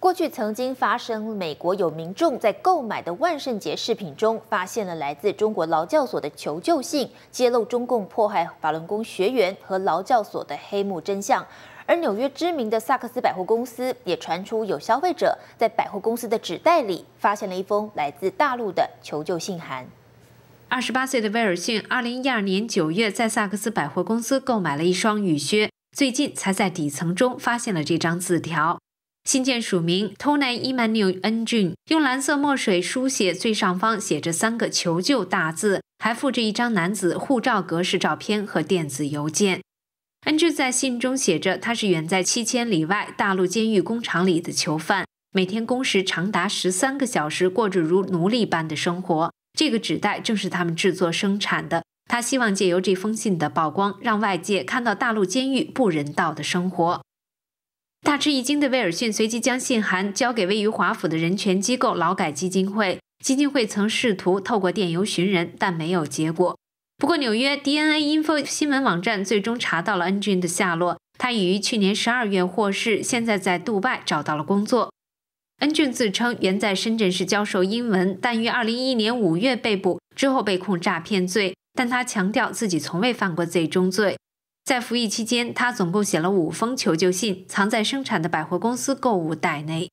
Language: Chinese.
过去曾经发生，美国有民众在购买的万圣节饰品中发现了来自中国劳教所的求救信，揭露中共迫害法轮功学员和劳教所的黑幕真相。而纽约知名的萨克斯百货公司也传出有消费者在百货公司的纸袋里发现了一封来自大陆的求救信函。二十八岁的威尔逊，二零一二年九月在萨克斯百货公司购买了一双雨靴，最近才在底层中发现了这张字条。信件署名 Tony Emmanuel e n 用蓝色墨水书写，最上方写着三个求救大字，还附着一张男子护照格式照片和电子邮件。e n j 在信中写着，他是远在七千里外大陆监狱工厂里的囚犯，每天工时长达十三个小时，过着如奴隶般的生活。这个纸袋正是他们制作生产的。他希望借由这封信的曝光，让外界看到大陆监狱不人道的生活。大吃一惊的威尔逊随即将信函交给位于华府的人权机构劳改基金会。基金会曾试图透过电邮寻人，但没有结果。不过，纽约 DNA Info 新闻网站最终查到了恩俊的下落。他已于去年十二月获释，现在在杜拜找到了工作。恩俊自称原在深圳市教授英文，但于二零一一年五月被捕，之后被控诈骗罪，但他强调自己从未犯过最终罪。在服役期间，他总共写了五封求救信，藏在生产的百货公司购物袋内。